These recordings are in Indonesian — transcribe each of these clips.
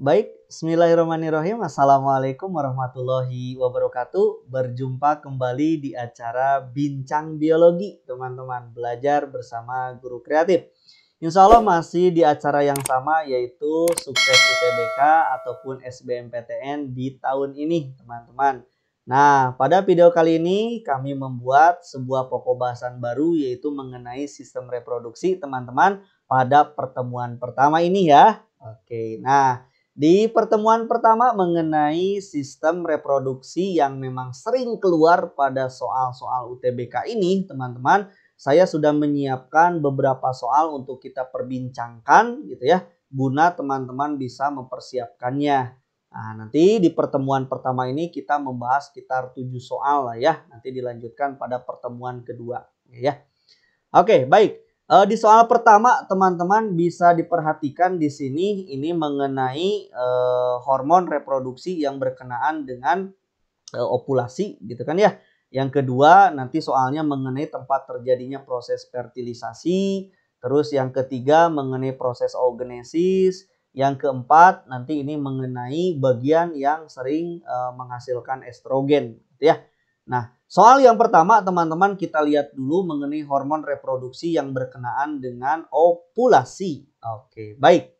Baik, Bismillahirrahmanirrahim. Assalamualaikum warahmatullahi wabarakatuh. Berjumpa kembali di acara Bincang Biologi, teman-teman. Belajar bersama guru kreatif. Insya Allah masih di acara yang sama yaitu Sukses UTBK ataupun SBMPTN di tahun ini, teman-teman. Nah, pada video kali ini kami membuat sebuah pokok bahasan baru yaitu mengenai sistem reproduksi, teman-teman, pada pertemuan pertama ini ya. Oke, nah di pertemuan pertama mengenai sistem reproduksi yang memang sering keluar pada soal-soal UTBK ini, teman-teman, saya sudah menyiapkan beberapa soal untuk kita perbincangkan gitu ya, guna teman-teman bisa mempersiapkannya. Nah, nanti di pertemuan pertama ini kita membahas sekitar 7 soal lah ya. Nanti dilanjutkan pada pertemuan kedua ya. Oke, baik. Uh, di soal pertama teman-teman bisa diperhatikan di sini ini mengenai uh, hormon reproduksi yang berkenaan dengan uh, opulasi gitu kan ya. Yang kedua nanti soalnya mengenai tempat terjadinya proses fertilisasi, terus yang ketiga mengenai proses oogenesis, yang keempat nanti ini mengenai bagian yang sering menghasilkan estrogen gitu ya. Nah, Soal yang pertama, teman-teman, kita lihat dulu mengenai hormon reproduksi yang berkenaan dengan opulasi. Oke, baik.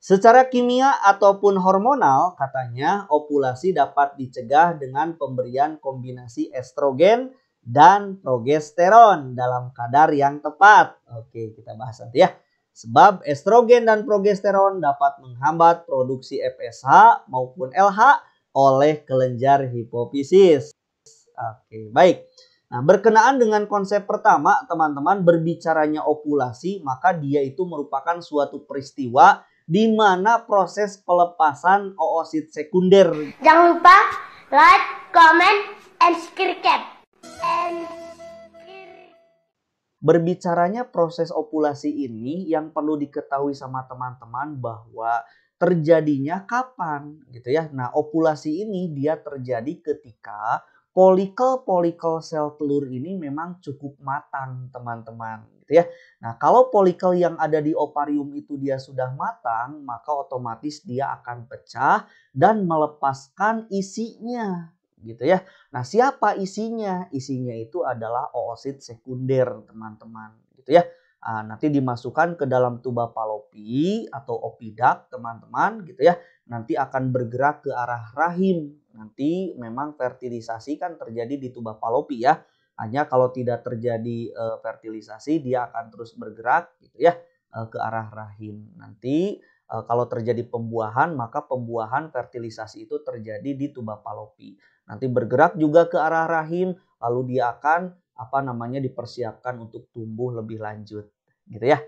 Secara kimia ataupun hormonal, katanya opulasi dapat dicegah dengan pemberian kombinasi estrogen dan progesteron dalam kadar yang tepat. Oke, kita bahas nanti ya. Sebab estrogen dan progesteron dapat menghambat produksi FSH maupun LH oleh kelenjar hipofisis. Oke, baik. Nah, berkenaan dengan konsep pertama, teman-teman, berbicaranya okulasi, maka dia itu merupakan suatu peristiwa di mana proses pelepasan oosit sekunder. Jangan lupa like, comment, and subscribe. And Berbicaranya proses okulasi ini yang perlu diketahui sama teman-teman bahwa terjadinya kapan gitu ya. Nah, opulasi ini dia terjadi ketika polikel-polikel sel telur ini memang cukup matang, teman-teman, gitu ya. Nah, kalau polikel yang ada di ovarium itu dia sudah matang, maka otomatis dia akan pecah dan melepaskan isinya, gitu ya. Nah, siapa isinya? Isinya itu adalah oosit sekunder, teman-teman, gitu ya. Ah, nanti dimasukkan ke dalam tuba palopi atau opidak teman-teman gitu ya nanti akan bergerak ke arah rahim nanti memang fertilisasi kan terjadi di tuba palopi ya hanya kalau tidak terjadi e, fertilisasi dia akan terus bergerak gitu ya e, ke arah rahim nanti e, kalau terjadi pembuahan maka pembuahan fertilisasi itu terjadi di tuba palopi nanti bergerak juga ke arah rahim lalu dia akan apa namanya dipersiapkan untuk tumbuh lebih lanjut gitu ya.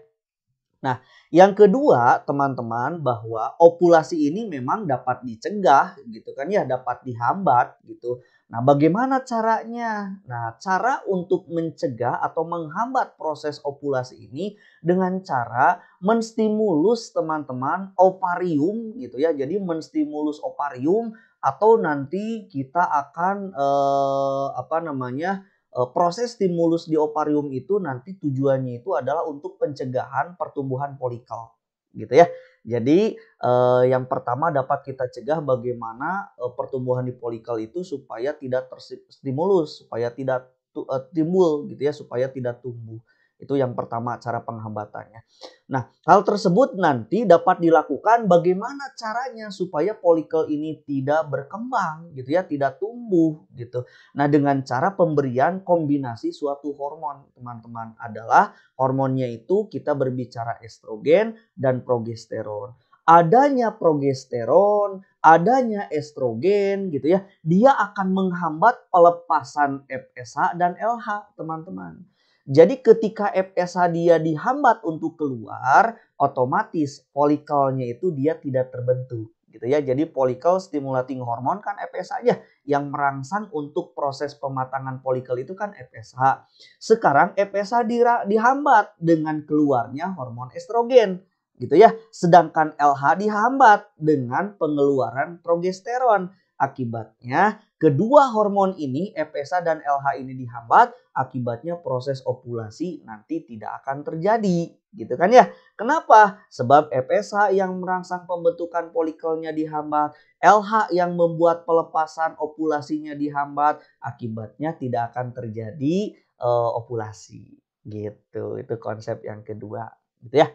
Nah, yang kedua, teman-teman, bahwa opulasi ini memang dapat dicegah gitu kan ya, dapat dihambat gitu. Nah, bagaimana caranya? Nah, cara untuk mencegah atau menghambat proses opulasi ini dengan cara menstimulus teman-teman ovarium gitu ya. Jadi menstimulus ovarium atau nanti kita akan eh, apa namanya? Eh, proses stimulus di ovarium itu nanti tujuannya itu adalah untuk pencegahan pertumbuhan polikal, gitu ya. Jadi eh, yang pertama dapat kita cegah bagaimana eh, pertumbuhan di polikal itu supaya tidak terstimulus, supaya tidak tu, eh, timbul gitu ya, supaya tidak tumbuh. Itu yang pertama cara penghambatannya. Nah, hal tersebut nanti dapat dilakukan bagaimana caranya supaya polikel ini tidak berkembang gitu ya, tidak tumbuh gitu. Nah, dengan cara pemberian kombinasi suatu hormon, teman-teman, adalah hormonnya itu kita berbicara estrogen dan progesteron adanya progesteron, adanya estrogen gitu ya, dia akan menghambat pelepasan FSH dan LH, teman-teman. Jadi ketika FSH dia dihambat untuk keluar, otomatis folikelnya itu dia tidak terbentuk gitu ya. Jadi folikel stimulating hormon kan FSH aja yang merangsang untuk proses pematangan folikel itu kan FSH. Sekarang FSH dihambat dengan keluarnya hormon estrogen gitu ya. Sedangkan LH dihambat dengan pengeluaran progesteron. Akibatnya kedua hormon ini FSH dan LH ini dihambat, akibatnya proses ovulasi nanti tidak akan terjadi, gitu kan ya. Kenapa? Sebab FSH yang merangsang pembentukan polikelnya dihambat, LH yang membuat pelepasan ovulasinya dihambat, akibatnya tidak akan terjadi uh, eh, ovulasi. Gitu. Itu konsep yang kedua, gitu ya.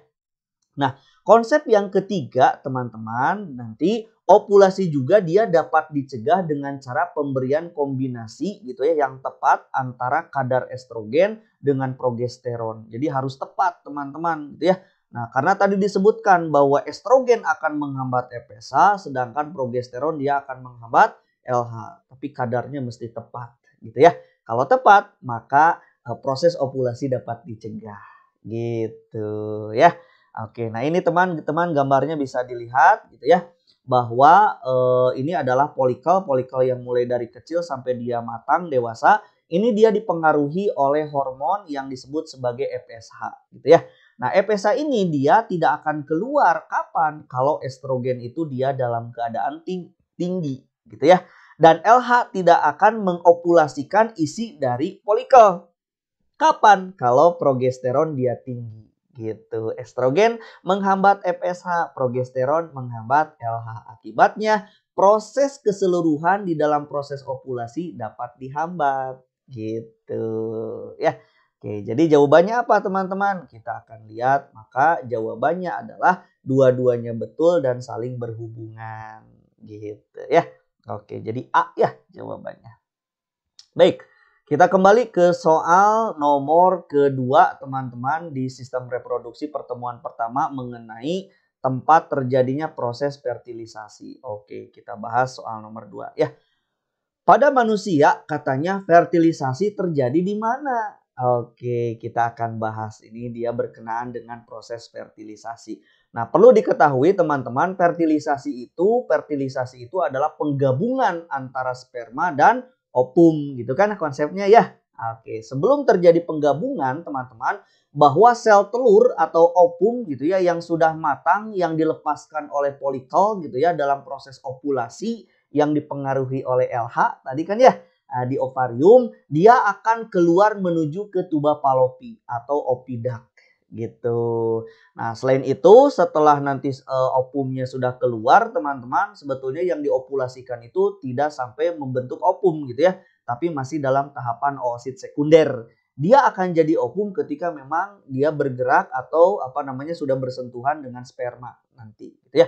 Nah, konsep yang ketiga, teman-teman, nanti Opulasi juga dia dapat dicegah dengan cara pemberian kombinasi gitu ya yang tepat antara kadar estrogen dengan progesteron. Jadi harus tepat teman-teman gitu ya. Nah, karena tadi disebutkan bahwa estrogen akan menghambat EPSA sedangkan progesteron dia akan menghambat LH, tapi kadarnya mesti tepat gitu ya. Kalau tepat, maka eh, proses opulasi dapat dicegah gitu ya. Oke, nah ini teman-teman gambarnya bisa dilihat gitu ya bahwa eh, ini adalah polikel, polikel yang mulai dari kecil sampai dia matang dewasa, ini dia dipengaruhi oleh hormon yang disebut sebagai FSH e gitu ya. Nah, FSH e ini dia tidak akan keluar kapan kalau estrogen itu dia dalam keadaan tinggi gitu ya. Dan LH tidak akan mengopulasikan isi dari polikel. Kapan? Kalau progesteron dia tinggi gitu. Estrogen menghambat FSH, progesteron menghambat LH. Akibatnya proses keseluruhan di dalam proses ovulasi dapat dihambat gitu. Ya. Oke, jadi jawabannya apa teman-teman? Kita akan lihat, maka jawabannya adalah dua-duanya betul dan saling berhubungan gitu ya. Oke, jadi A ya jawabannya. Baik, kita kembali ke soal nomor kedua teman-teman di sistem reproduksi pertemuan pertama mengenai tempat terjadinya proses fertilisasi. Oke, kita bahas soal nomor dua ya. Pada manusia katanya fertilisasi terjadi di mana? Oke, kita akan bahas ini dia berkenaan dengan proses fertilisasi. Nah, perlu diketahui teman-teman, fertilisasi itu fertilisasi itu adalah penggabungan antara sperma dan opum gitu kan konsepnya ya. Oke, sebelum terjadi penggabungan teman-teman bahwa sel telur atau opum gitu ya yang sudah matang yang dilepaskan oleh polikel gitu ya dalam proses ovulasi yang dipengaruhi oleh LH tadi kan ya nah, di ovarium dia akan keluar menuju ke tuba palopi atau opidak gitu. Nah, selain itu setelah nanti uh, opumnya sudah keluar, teman-teman, sebetulnya yang diopulasikan itu tidak sampai membentuk opum gitu ya, tapi masih dalam tahapan oosit sekunder. Dia akan jadi opum ketika memang dia bergerak atau apa namanya sudah bersentuhan dengan sperma nanti gitu ya.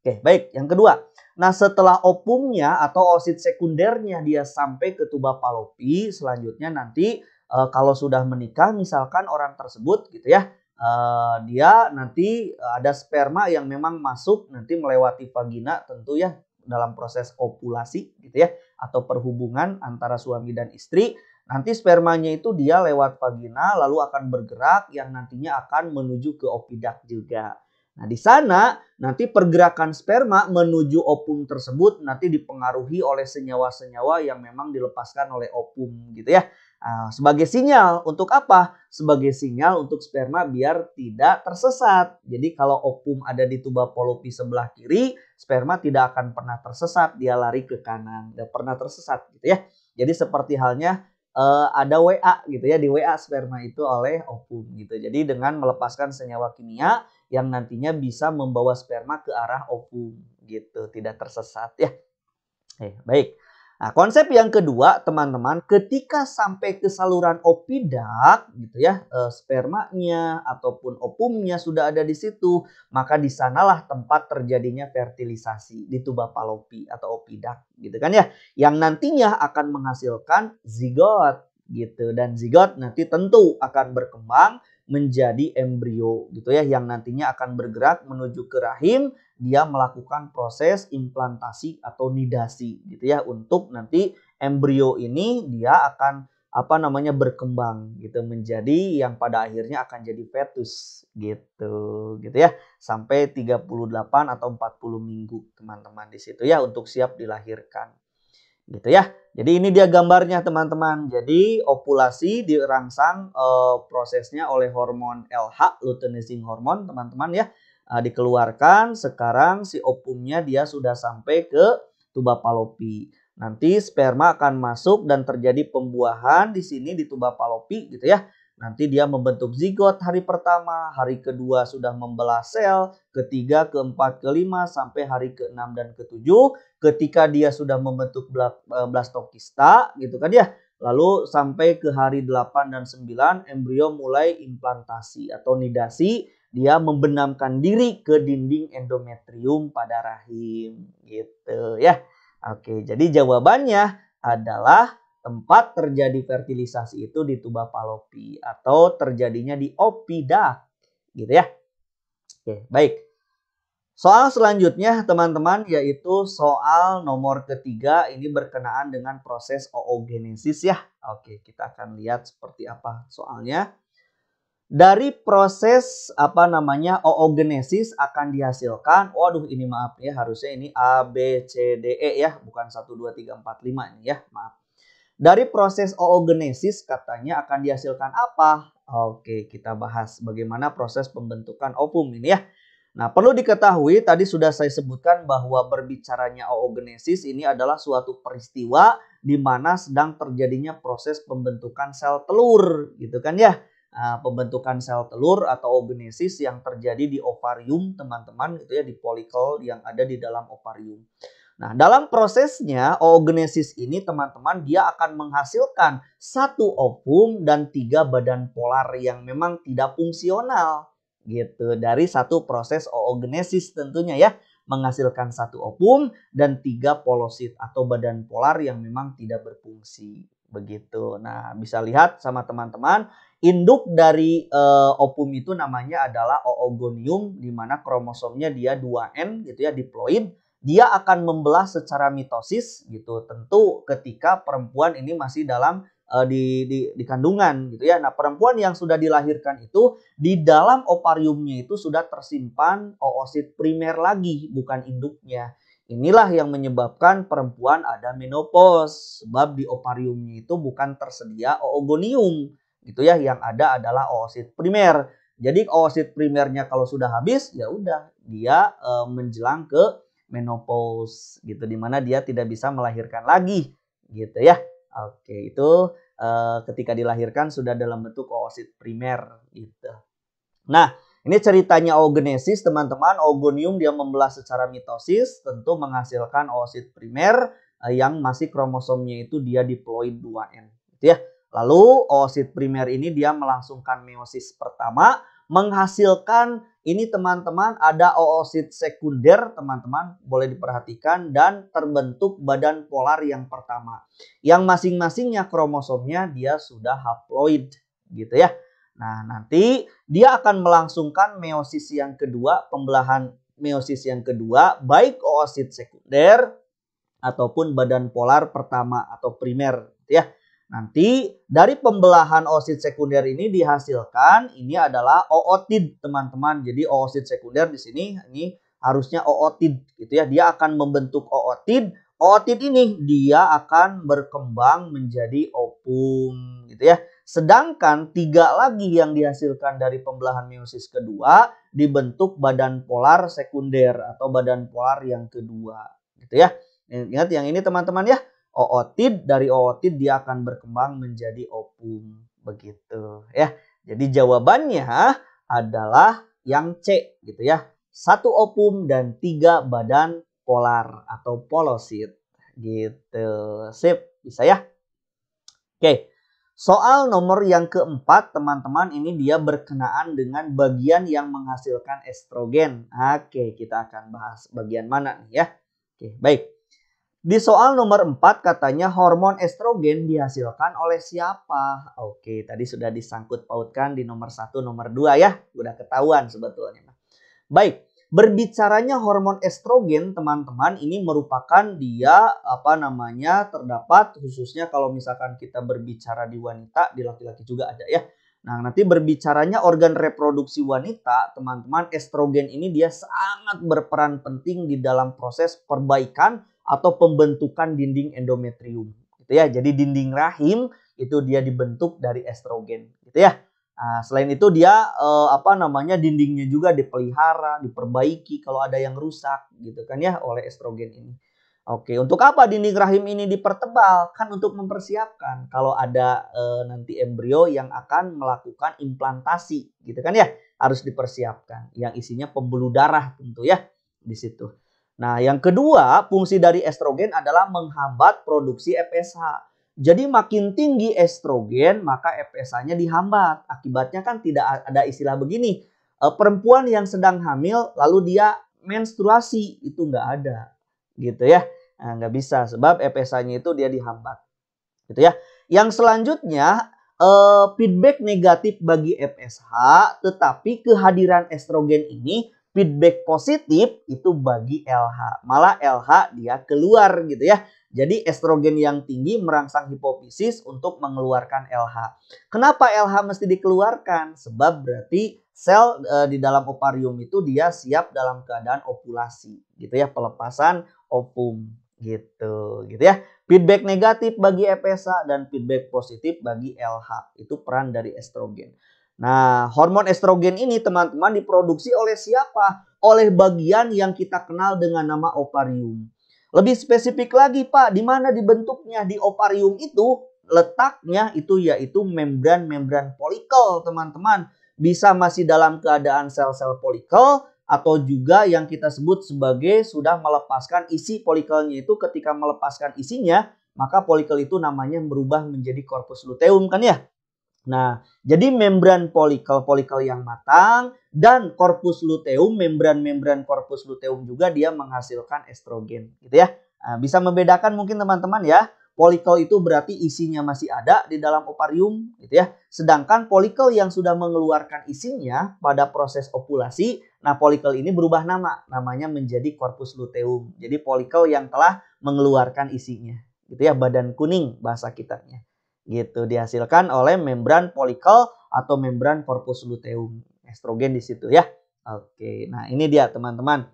Oke, baik. Yang kedua, nah setelah opumnya atau oosit sekundernya dia sampai ke tuba palopi, selanjutnya nanti e, kalau sudah menikah misalkan orang tersebut gitu ya, uh, dia nanti eh, ada sperma yang memang masuk nanti melewati vagina tentu ya dalam proses kopulasi gitu ya atau perhubungan antara suami dan istri nanti spermanya itu dia lewat vagina lalu akan bergerak yang nantinya akan menuju ke opidak juga Nah, di sana nanti pergerakan sperma menuju opum tersebut nanti dipengaruhi oleh senyawa-senyawa yang memang dilepaskan oleh opum gitu ya. Ah, sebagai sinyal untuk apa? Sebagai sinyal untuk sperma biar tidak tersesat. Jadi kalau opum ada di tuba polopi sebelah kiri, sperma tidak akan pernah tersesat, dia lari ke kanan, tidak pernah tersesat gitu ya. Jadi seperti halnya uh, ada WA gitu ya di WA sperma itu oleh opum gitu. Jadi dengan melepaskan senyawa kimia yang nantinya bisa membawa sperma ke arah ovum gitu, tidak tersesat ya. Eh, baik. Nah, konsep yang kedua, teman-teman, ketika sampai ke saluran opidak, gitu ya, eh, spermanya ataupun opumnya sudah ada di situ, maka di sanalah tempat terjadinya fertilisasi di tuba palopi atau opidak, gitu kan ya, yang nantinya akan menghasilkan zigot, gitu, dan zigot nanti tentu akan berkembang menjadi embrio gitu ya yang nantinya akan bergerak menuju ke rahim dia melakukan proses implantasi atau nidasi gitu ya untuk nanti embrio ini dia akan apa namanya berkembang gitu menjadi yang pada akhirnya akan jadi fetus gitu gitu ya sampai 38 atau 40 minggu teman-teman di situ ya untuk siap dilahirkan gitu ya. Jadi ini dia gambarnya teman-teman. Jadi ovulasi dirangsang e, prosesnya oleh hormon LH, luteinizing hormon teman-teman ya. E, dikeluarkan sekarang si opumnya dia sudah sampai ke tuba palopi. Nanti sperma akan masuk dan terjadi pembuahan di sini di tuba palopi gitu ya. Nanti dia membentuk zigot hari pertama, hari kedua sudah membelah sel, ketiga, keempat, kelima, sampai hari keenam dan ketujuh. Ketika dia sudah membentuk blastokista, e, gitu kan ya. Lalu sampai ke hari delapan dan sembilan, embrio mulai implantasi atau nidasi. Dia membenamkan diri ke dinding endometrium pada rahim, gitu ya. Oke, jadi jawabannya adalah Tempat terjadi fertilisasi itu di tuba palopi atau terjadinya di opidak, gitu ya. Oke, baik. Soal selanjutnya teman-teman yaitu soal nomor ketiga ini berkenaan dengan proses oogenesis ya. Oke kita akan lihat seperti apa soalnya. Dari proses apa namanya oogenesis akan dihasilkan. Waduh ini maaf ya harusnya ini A, B, C, D, E ya. Bukan 1, 2, 3, 4, 5 ini ya maaf. Dari proses oogenesis katanya akan dihasilkan apa? Oke, kita bahas bagaimana proses pembentukan ovum ini ya. Nah, perlu diketahui tadi sudah saya sebutkan bahwa berbicaranya oogenesis ini adalah suatu peristiwa di mana sedang terjadinya proses pembentukan sel telur, gitu kan ya. Nah, pembentukan sel telur atau oogenesis yang terjadi di ovarium, teman-teman, gitu ya di polikel yang ada di dalam ovarium. Nah, dalam prosesnya oogenesis ini teman-teman dia akan menghasilkan satu ovum dan tiga badan polar yang memang tidak fungsional gitu dari satu proses oogenesis tentunya ya menghasilkan satu ovum dan tiga polosit atau badan polar yang memang tidak berfungsi begitu. Nah, bisa lihat sama teman-teman induk dari uh, eh, opum itu namanya adalah oogonium di mana kromosomnya dia 2N gitu ya diploid dia akan membelah secara mitosis gitu tentu ketika perempuan ini masih dalam uh, di, di di kandungan gitu ya nah perempuan yang sudah dilahirkan itu di dalam ovariumnya itu sudah tersimpan oosit primer lagi bukan induknya inilah yang menyebabkan perempuan ada menopause sebab di ovariumnya itu bukan tersedia oogonium gitu ya yang ada adalah oosit primer jadi oosit primernya kalau sudah habis ya udah dia uh, menjelang ke menopause gitu dimana dia tidak bisa melahirkan lagi gitu ya oke itu e, ketika dilahirkan sudah dalam bentuk oosit primer gitu nah ini ceritanya oogenesis teman-teman oogonium dia membelah secara mitosis tentu menghasilkan oosit primer e, yang masih kromosomnya itu dia diploid 2n gitu ya lalu oosit primer ini dia melangsungkan meiosis pertama menghasilkan ini teman-teman ada oosit sekunder teman-teman boleh diperhatikan dan terbentuk badan polar yang pertama yang masing-masingnya kromosomnya dia sudah haploid gitu ya. Nah, nanti dia akan melangsungkan meiosis yang kedua, pembelahan meiosis yang kedua baik oosit sekunder ataupun badan polar pertama atau primer gitu ya. Nanti dari pembelahan oosit sekunder ini dihasilkan ini adalah ootid teman-teman. Jadi oosit sekunder di sini ini harusnya ootid gitu ya. Dia akan membentuk ootid. Ootid ini dia akan berkembang menjadi opum gitu ya. Sedangkan tiga lagi yang dihasilkan dari pembelahan meiosis kedua dibentuk badan polar sekunder atau badan polar yang kedua, gitu ya. Ingat yang ini teman-teman ya ootid, dari ootid dia akan berkembang menjadi opum begitu ya. Jadi jawabannya adalah yang C gitu ya. Satu opum dan tiga badan polar atau polosit gitu. Sip, bisa ya? Oke. Soal nomor yang keempat, teman-teman, ini dia berkenaan dengan bagian yang menghasilkan estrogen. Oke, kita akan bahas bagian mana nih ya. Oke, baik. Di soal nomor 4 katanya hormon estrogen dihasilkan oleh siapa? Oke, tadi sudah disangkut pautkan di nomor 1, nomor 2 ya. Udah ketahuan sebetulnya. Baik, berbicaranya hormon estrogen teman-teman ini merupakan dia apa namanya terdapat khususnya kalau misalkan kita berbicara di wanita, di laki-laki juga ada ya. Nah, nanti berbicaranya organ reproduksi wanita, teman-teman, estrogen ini dia sangat berperan penting di dalam proses perbaikan atau pembentukan dinding endometrium gitu ya. Jadi dinding rahim itu dia dibentuk dari estrogen gitu ya. Nah, selain itu dia eh, apa namanya dindingnya juga dipelihara, diperbaiki kalau ada yang rusak gitu kan ya oleh estrogen ini. Oke, untuk apa dinding rahim ini dipertebal? Kan untuk mempersiapkan kalau ada eh, nanti embrio yang akan melakukan implantasi gitu kan ya, harus dipersiapkan yang isinya pembuluh darah tentu ya di situ. Nah, yang kedua, fungsi dari estrogen adalah menghambat produksi FSH. E Jadi makin tinggi estrogen, maka FSH-nya e dihambat. Akibatnya kan tidak ada istilah begini, e, perempuan yang sedang hamil lalu dia menstruasi, itu nggak ada. Gitu ya. Nah, nggak bisa sebab FSH-nya e itu dia dihambat. Gitu ya. Yang selanjutnya e, feedback negatif bagi FSH, tetapi kehadiran estrogen ini feedback positif itu bagi LH. Malah LH dia keluar gitu ya. Jadi estrogen yang tinggi merangsang hipofisis untuk mengeluarkan LH. Kenapa LH mesti dikeluarkan? Sebab berarti sel e, di dalam ovarium itu dia siap dalam keadaan ovulasi gitu ya, pelepasan ovum gitu gitu ya. Feedback negatif bagi FSH e dan feedback positif bagi LH itu peran dari estrogen. Nah, hormon estrogen ini teman-teman diproduksi oleh siapa? Oleh bagian yang kita kenal dengan nama ovarium. Lebih spesifik lagi, Pak, di mana dibentuknya di ovarium itu letaknya itu yaitu membran-membran folikel, teman-teman. Bisa masih dalam keadaan sel-sel folikel atau juga yang kita sebut sebagai sudah melepaskan isi folikelnya itu ketika melepaskan isinya, maka folikel itu namanya berubah menjadi korpus luteum kan ya? Nah, jadi membran polikel-polikel yang matang dan korpus luteum, membran-membran korpus luteum juga dia menghasilkan estrogen, gitu ya. Nah, bisa membedakan mungkin teman-teman ya. Polikel itu berarti isinya masih ada di dalam ovarium, gitu ya. Sedangkan polikel yang sudah mengeluarkan isinya pada proses ovulasi, nah polikel ini berubah nama, namanya menjadi korpus luteum. Jadi polikel yang telah mengeluarkan isinya, gitu ya, badan kuning bahasa kitanya gitu dihasilkan oleh membran polikal atau membran korpus luteum estrogen di situ ya. Oke, nah ini dia teman-teman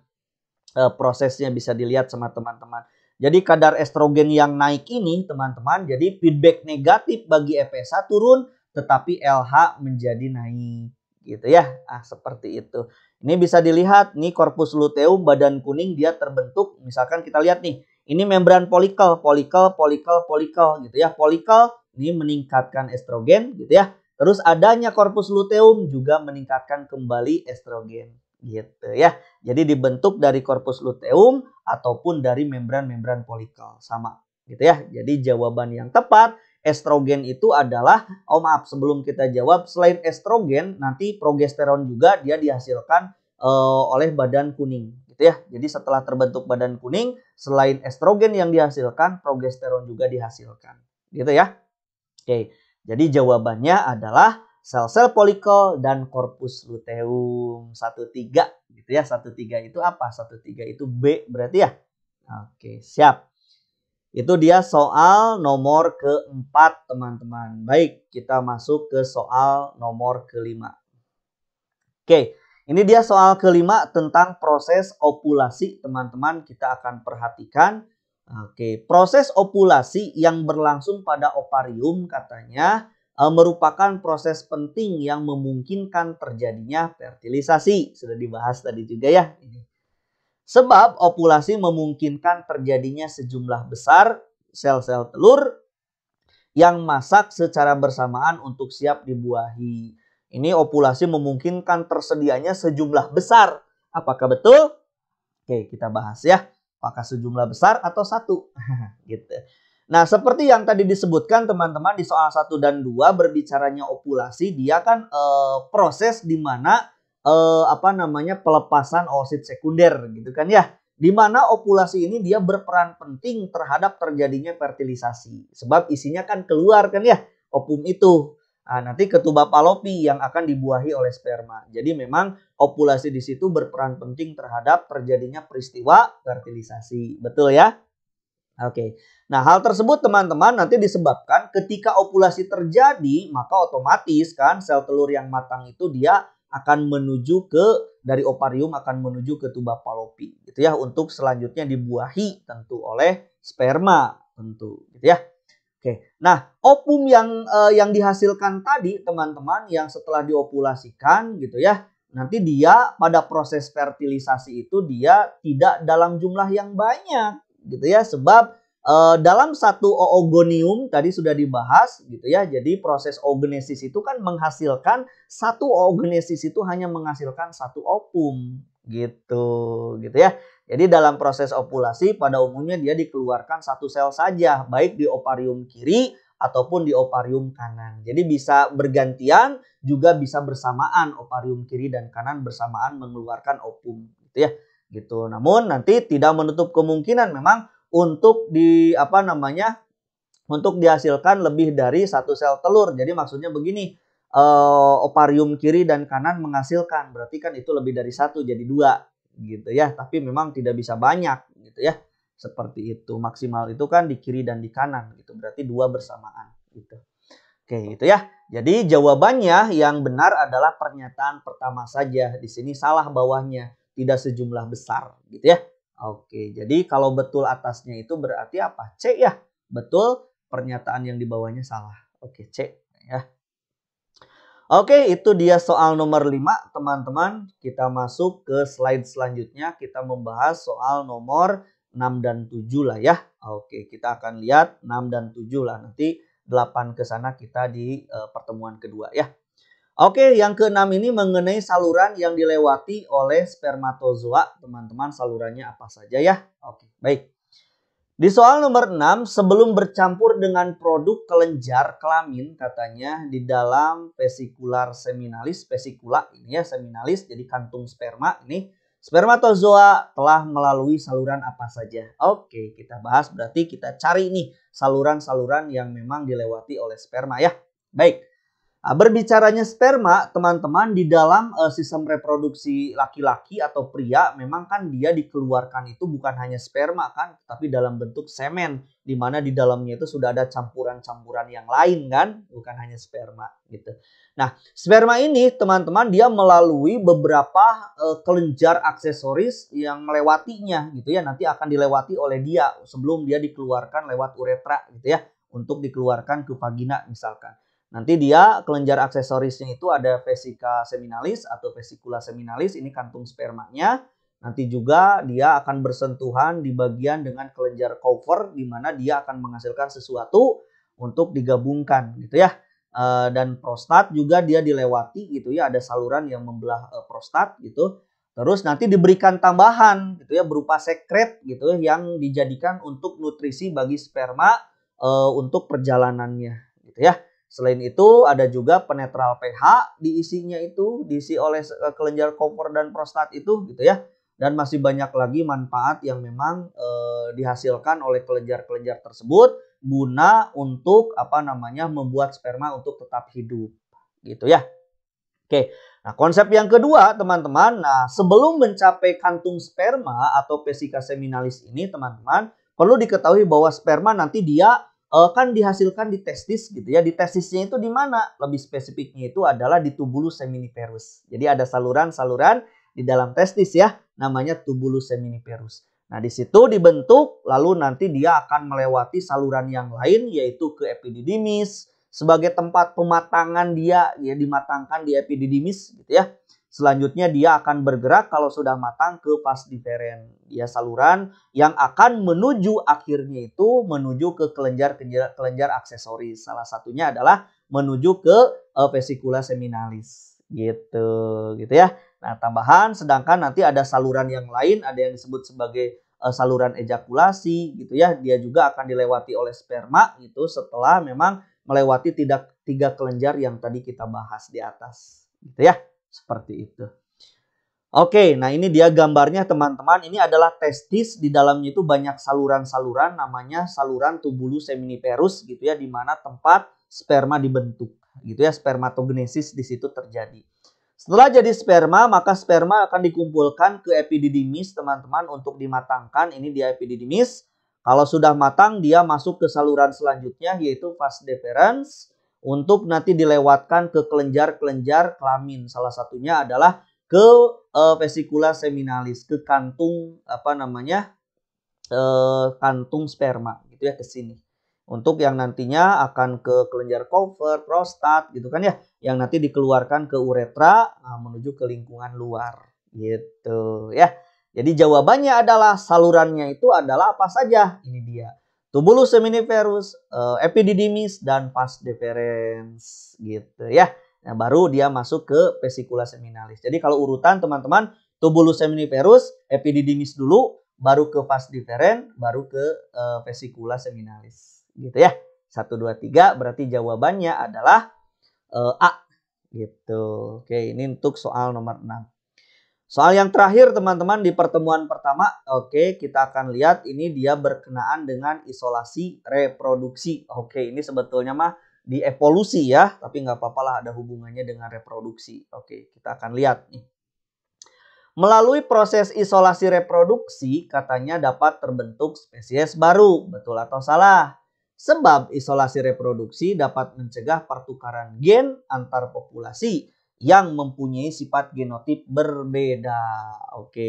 e, prosesnya bisa dilihat sama teman-teman. Jadi kadar estrogen yang naik ini teman-teman jadi feedback negatif bagi EPSA turun tetapi LH menjadi naik gitu ya. Ah seperti itu. Ini bisa dilihat nih korpus luteum badan kuning dia terbentuk misalkan kita lihat nih ini membran polikel, polikel, polikel, polikel gitu ya. Polikel ini meningkatkan estrogen gitu ya. Terus adanya korpus luteum juga meningkatkan kembali estrogen gitu ya. Jadi dibentuk dari korpus luteum ataupun dari membran-membran polikal, sama gitu ya. Jadi jawaban yang tepat estrogen itu adalah oh maaf sebelum kita jawab selain estrogen nanti progesteron juga dia dihasilkan uh, oleh badan kuning gitu ya. Jadi setelah terbentuk badan kuning selain estrogen yang dihasilkan progesteron juga dihasilkan gitu ya. Oke, jadi jawabannya adalah sel-sel polikol dan korpus luteum 13 gitu ya. 13 itu apa? 13 itu B berarti ya. Oke, siap. Itu dia soal nomor keempat teman-teman. Baik, kita masuk ke soal nomor kelima. Oke, ini dia soal kelima tentang proses opulasi teman-teman. Kita akan perhatikan Oke, proses opulasi yang berlangsung pada ovarium katanya eh, merupakan proses penting yang memungkinkan terjadinya fertilisasi. Sudah dibahas tadi juga ya Sebab opulasi memungkinkan terjadinya sejumlah besar sel-sel telur yang masak secara bersamaan untuk siap dibuahi. Ini opulasi memungkinkan tersedianya sejumlah besar. Apakah betul? Oke, kita bahas ya apakah sejumlah besar atau satu gitu. Nah, seperti yang tadi disebutkan teman-teman di soal 1 dan 2 berbicaranya opulasi, dia kan e, proses di mana e, apa namanya pelepasan oosit sekunder gitu kan ya. Di mana opulasi ini dia berperan penting terhadap terjadinya fertilisasi. Sebab isinya kan keluar kan ya opum itu Nah, nanti ketuba palopi yang akan dibuahi oleh sperma. Jadi memang kopulasi di situ berperan penting terhadap terjadinya peristiwa fertilisasi. Betul ya? Oke. Nah, hal tersebut teman-teman nanti disebabkan ketika opulasi terjadi, maka otomatis kan sel telur yang matang itu dia akan menuju ke dari ovarium akan menuju ke tuba palopi gitu ya untuk selanjutnya dibuahi tentu oleh sperma tentu gitu ya. Oke. Nah, opum yang eh, yang dihasilkan tadi teman-teman yang setelah diopulasikan gitu ya, nanti dia pada proses fertilisasi itu dia tidak dalam jumlah yang banyak gitu ya sebab eh, dalam satu oogonium tadi sudah dibahas gitu ya. Jadi proses oogenesis itu kan menghasilkan satu oogenesis itu hanya menghasilkan satu opum gitu gitu ya. Jadi dalam proses ovulasi pada umumnya dia dikeluarkan satu sel saja, baik di ovarium kiri ataupun di ovarium kanan. Jadi bisa bergantian juga bisa bersamaan ovarium kiri dan kanan bersamaan mengeluarkan opum gitu ya. Gitu. Namun nanti tidak menutup kemungkinan memang untuk di apa namanya untuk dihasilkan lebih dari satu sel telur. Jadi maksudnya begini, uh, oparium kiri dan kanan menghasilkan berarti kan itu lebih dari satu jadi dua gitu ya tapi memang tidak bisa banyak gitu ya seperti itu maksimal itu kan di kiri dan di kanan gitu berarti dua bersamaan gitu oke itu ya jadi jawabannya yang benar adalah pernyataan pertama saja di sini salah bawahnya tidak sejumlah besar gitu ya oke jadi kalau betul atasnya itu berarti apa C ya betul pernyataan yang di bawahnya salah oke C ya Oke, itu dia soal nomor 5, teman-teman. Kita masuk ke slide selanjutnya. Kita membahas soal nomor 6 dan 7 lah ya. Oke, kita akan lihat 6 dan 7 lah. Nanti 8 ke sana kita di e, pertemuan kedua ya. Oke, yang keenam ini mengenai saluran yang dilewati oleh spermatozoa. Teman-teman, salurannya apa saja ya? Oke, baik. Di soal nomor 6, sebelum bercampur dengan produk kelenjar kelamin katanya di dalam vesikular seminalis, vesikula ini ya seminalis jadi kantung sperma ini, spermatozoa telah melalui saluran apa saja? Oke, kita bahas berarti kita cari nih saluran-saluran yang memang dilewati oleh sperma ya. Baik, Nah, berbicaranya sperma, teman-teman, di dalam uh, sistem reproduksi laki-laki atau pria, memang kan dia dikeluarkan itu bukan hanya sperma kan, tapi dalam bentuk semen, di mana di dalamnya itu sudah ada campuran-campuran yang lain kan, bukan hanya sperma gitu. Nah, sperma ini, teman-teman, dia melalui beberapa uh, kelenjar aksesoris yang melewatinya gitu ya, nanti akan dilewati oleh dia sebelum dia dikeluarkan lewat uretra gitu ya, untuk dikeluarkan ke vagina misalkan. Nanti dia kelenjar aksesorisnya itu ada vesika seminalis atau vesikula seminalis, ini kantung spermanya. Nanti juga dia akan bersentuhan di bagian dengan kelenjar cover di mana dia akan menghasilkan sesuatu untuk digabungkan gitu ya. Eh, dan prostat juga dia dilewati gitu ya, ada saluran yang membelah eh, prostat gitu. Terus nanti diberikan tambahan gitu ya berupa sekret gitu ya, yang dijadikan untuk nutrisi bagi sperma uh, untuk perjalanannya gitu ya. Selain itu ada juga penetral pH di isinya itu diisi oleh eh, kelenjar kompor dan prostat itu gitu ya. Dan masih banyak lagi manfaat yang memang e, dihasilkan oleh kelenjar-kelenjar tersebut guna untuk apa namanya membuat sperma untuk tetap hidup gitu ya. Oke. Nah, konsep yang kedua, teman-teman. Nah, sebelum mencapai kantung sperma atau vesika seminalis ini, teman-teman, perlu diketahui bahwa sperma nanti dia uh, kan dihasilkan di testis gitu ya. Di testisnya itu di mana? Lebih spesifiknya itu adalah di tubulus seminiferus. Jadi ada saluran-saluran di dalam testis ya, namanya tubulus seminiferus. Nah, di situ dibentuk lalu nanti dia akan melewati saluran yang lain yaitu ke epididimis sebagai tempat pematangan dia ya dimatangkan di epididimis gitu ya. Selanjutnya dia akan bergerak kalau sudah matang ke pas diferen Dia saluran yang akan menuju akhirnya itu menuju ke kelenjar-kelenjar aksesoris. Salah satunya adalah menuju ke e, vesikula seminalis. Gitu, gitu ya. Nah, tambahan sedangkan nanti ada saluran yang lain, ada yang disebut sebagai e, saluran ejakulasi gitu ya. Dia juga akan dilewati oleh sperma gitu setelah memang melewati tidak tiga kelenjar yang tadi kita bahas di atas. Gitu ya. Seperti itu. Oke, nah ini dia gambarnya teman-teman. Ini adalah testis di dalamnya itu banyak saluran-saluran namanya saluran tubulus seminiferus gitu ya di mana tempat sperma dibentuk gitu ya spermatogenesis di situ terjadi. Setelah jadi sperma, maka sperma akan dikumpulkan ke epididimis teman-teman untuk dimatangkan. Ini dia epididimis. Kalau sudah matang dia masuk ke saluran selanjutnya yaitu vas deferens untuk nanti dilewatkan ke kelenjar-kelenjar kelamin. Salah satunya adalah ke uh, eh, vesikula seminalis, ke kantung apa namanya? Uh, kantung sperma gitu ya ke sini. Untuk yang nantinya akan ke kelenjar cover, prostat gitu kan ya, yang nanti dikeluarkan ke uretra nah, menuju ke lingkungan luar gitu ya. Jadi jawabannya adalah salurannya itu adalah apa saja? Ini dia. Tubulus seminiferus, uh, eh, epididymis dan pas deferens gitu ya. Nah, baru dia masuk ke vesikula seminalis. Jadi kalau urutan teman-teman Tubulus seminiferus, epididymis dulu, baru ke pas deferens, baru ke uh, seminalis gitu ya. 1 2 3 berarti jawabannya adalah uh, A gitu. Oke, ini untuk soal nomor 6. Soal yang terakhir teman-teman di pertemuan pertama, oke okay, kita akan lihat ini dia berkenaan dengan isolasi reproduksi. Oke okay, ini sebetulnya mah di evolusi ya, tapi nggak apa-apa lah ada hubungannya dengan reproduksi. Oke okay, kita akan lihat nih. Melalui proses isolasi reproduksi katanya dapat terbentuk spesies baru, betul atau salah? Sebab isolasi reproduksi dapat mencegah pertukaran gen antar populasi yang mempunyai sifat genotip berbeda. Oke,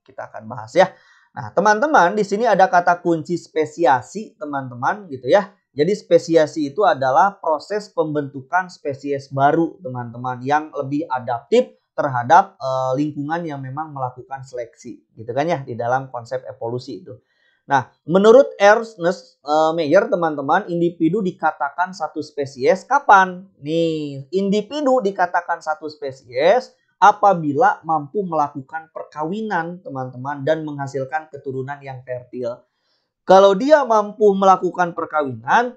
kita akan bahas ya. Nah, teman-teman, di sini ada kata kunci spesiasi, teman-teman, gitu ya. Jadi spesiasi itu adalah proses pembentukan spesies baru, teman-teman, yang lebih adaptif terhadap eh, lingkungan yang memang melakukan seleksi, gitu kan ya, di dalam konsep evolusi itu. Nah, menurut Ernest eh, Meyer, teman-teman, individu dikatakan satu spesies kapan? Nih, individu dikatakan satu spesies apabila mampu melakukan perkawinan, teman-teman, dan menghasilkan keturunan yang fertil. Kalau dia mampu melakukan perkawinan,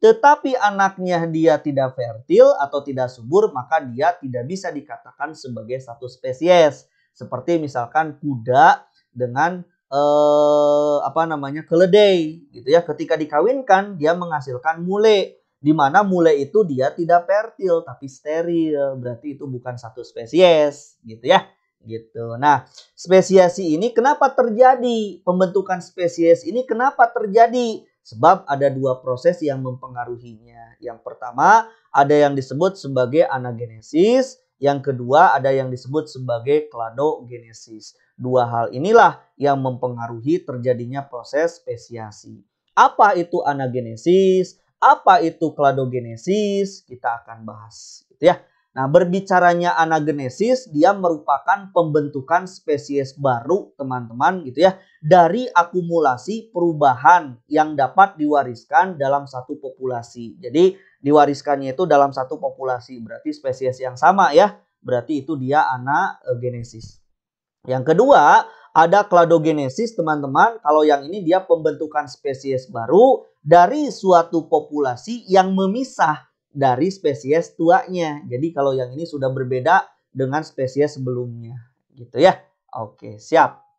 tetapi anaknya dia tidak fertil atau tidak subur, maka dia tidak bisa dikatakan sebagai satu spesies. Seperti misalkan kuda dengan eh, apa namanya keledai gitu ya ketika dikawinkan dia menghasilkan mule di mana mule itu dia tidak fertil tapi steril berarti itu bukan satu spesies gitu ya gitu. Nah, spesiasi ini kenapa terjadi? Pembentukan spesies ini kenapa terjadi? Sebab ada dua proses yang mempengaruhinya. Yang pertama, ada yang disebut sebagai anagenesis, yang kedua ada yang disebut sebagai kladogenesis. Dua hal inilah yang mempengaruhi terjadinya proses spesiasi. Apa itu anagenesis? Apa itu kladogenesis? Kita akan bahas. Gitu ya. Nah, berbicaranya anagenesis, dia merupakan pembentukan spesies baru, teman-teman, gitu ya, dari akumulasi perubahan yang dapat diwariskan dalam satu populasi. Jadi, Diwariskannya itu dalam satu populasi, berarti spesies yang sama ya. Berarti itu dia anak eh, genesis. Yang kedua, ada kladogenesis teman-teman. Kalau yang ini dia pembentukan spesies baru dari suatu populasi yang memisah dari spesies tuanya. Jadi kalau yang ini sudah berbeda dengan spesies sebelumnya. Gitu ya. Oke, siap.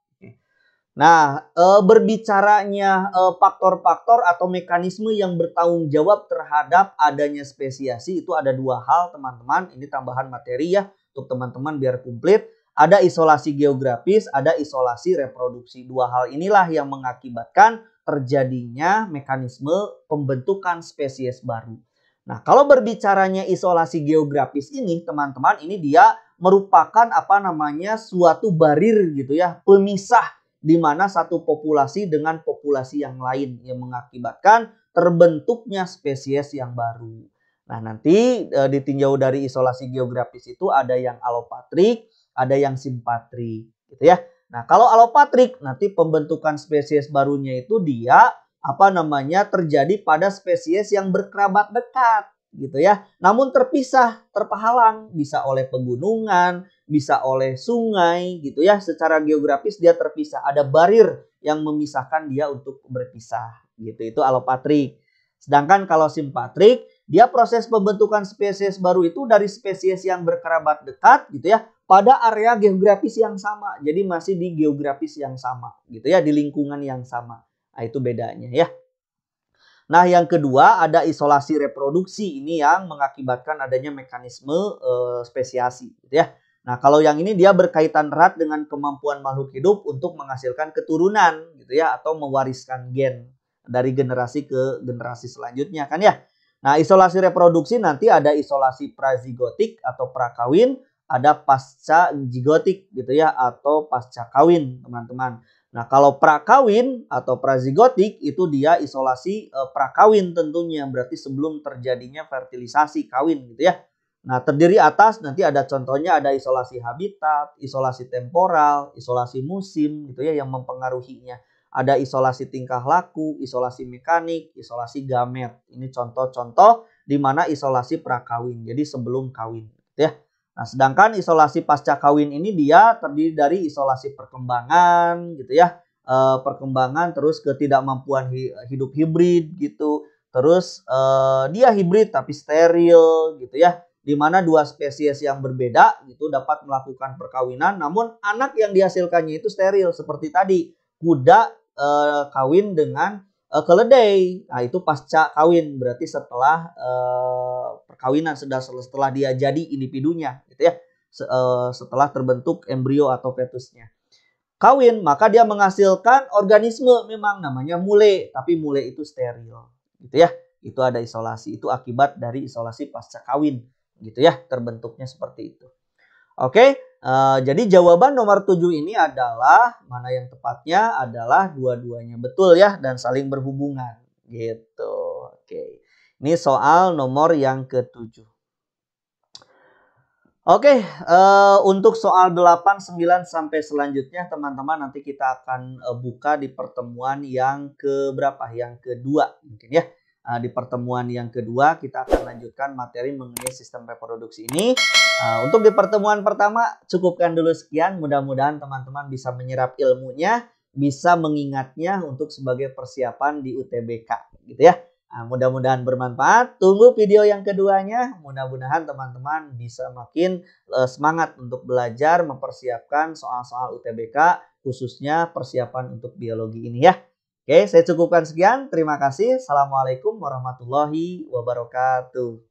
Nah, e, berbicaranya eh, faktor-faktor e, atau mekanisme yang bertanggung jawab terhadap adanya spesiasi itu ada dua hal, teman-teman. Ini tambahan materi ya untuk teman-teman biar komplit. Ada isolasi geografis, ada isolasi reproduksi. Dua hal inilah yang mengakibatkan terjadinya mekanisme pembentukan spesies baru. Nah, kalau berbicaranya isolasi geografis ini, teman-teman, ini dia merupakan apa namanya suatu barir gitu ya, pemisah di mana satu populasi dengan populasi yang lain yang mengakibatkan terbentuknya spesies yang baru. Nah, nanti e, ditinjau dari isolasi geografis itu ada yang alopatrik, ada yang simpatrik, gitu ya. Nah, kalau alopatrik nanti pembentukan spesies barunya itu dia apa namanya terjadi pada spesies yang berkerabat dekat gitu ya. Namun terpisah, terpahalang, bisa oleh pegunungan, bisa oleh sungai gitu ya. Secara geografis dia terpisah, ada barir yang memisahkan dia untuk berpisah gitu. Itu alopatrik. Sedangkan kalau simpatrik, dia proses pembentukan spesies baru itu dari spesies yang berkerabat dekat gitu ya pada area geografis yang sama. Jadi masih di geografis yang sama gitu ya, di lingkungan yang sama. Nah, itu bedanya ya. Nah, yang kedua ada isolasi reproduksi ini yang mengakibatkan adanya mekanisme e, spesiasi, gitu ya. Nah, kalau yang ini dia berkaitan erat dengan kemampuan makhluk hidup untuk menghasilkan keturunan, gitu ya, atau mewariskan gen dari generasi ke generasi selanjutnya, kan ya. Nah, isolasi reproduksi nanti ada isolasi prazigotik atau prakawin, ada pasca zigotik, gitu ya, atau pasca kawin, teman-teman. Nah, kalau prakawin atau prazigotik itu dia isolasi eh, prakawin tentunya berarti sebelum terjadinya fertilisasi kawin gitu ya. Nah, terdiri atas nanti ada contohnya ada isolasi habitat, isolasi temporal, isolasi musim gitu ya yang mempengaruhinya. Ada isolasi tingkah laku, isolasi mekanik, isolasi gamet. Ini contoh-contoh di mana isolasi prakawin. Jadi sebelum kawin gitu ya. Nah, sedangkan isolasi pasca kawin ini dia terdiri dari isolasi perkembangan gitu ya. E, perkembangan terus ketidakmampuan hi, hidup hibrid gitu. Terus e, dia hibrid tapi steril gitu ya. Di mana dua spesies yang berbeda itu dapat melakukan perkawinan namun anak yang dihasilkannya itu steril seperti tadi kuda e, kawin dengan uh, eh, keledai. Nah, itu pasca kawin, berarti setelah uh, perkawinan sudah setelah dia jadi individunya gitu ya. Se, uh, setelah terbentuk embrio atau fetusnya. Kawin, maka dia menghasilkan organisme memang namanya mule, tapi mule itu steril gitu ya. Itu ada isolasi, itu akibat dari isolasi pasca kawin gitu ya, terbentuknya seperti itu. Oke. Okay? Eh, jadi jawaban nomor 7 ini adalah mana yang tepatnya adalah dua-duanya betul ya dan saling berhubungan gitu. Oke. Ini soal nomor yang ketujuh. Oke, uh, untuk soal 8, 9 sampai selanjutnya teman-teman nanti kita akan uh, buka di pertemuan yang ke berapa? Yang kedua mungkin ya. Uh, di pertemuan yang kedua kita akan lanjutkan materi mengenai sistem reproduksi ini. Uh, untuk di pertemuan pertama cukupkan dulu sekian. Mudah-mudahan teman-teman bisa menyerap ilmunya, bisa mengingatnya untuk sebagai persiapan di UTBK, gitu ya. Nah, mudah-mudahan bermanfaat. Tunggu video yang keduanya. Mudah-mudahan teman-teman bisa makin uh, semangat untuk belajar mempersiapkan soal-soal UTBK, khususnya persiapan untuk biologi ini ya. Oke, saya cukupkan sekian. Terima kasih. Assalamualaikum warahmatullahi wabarakatuh.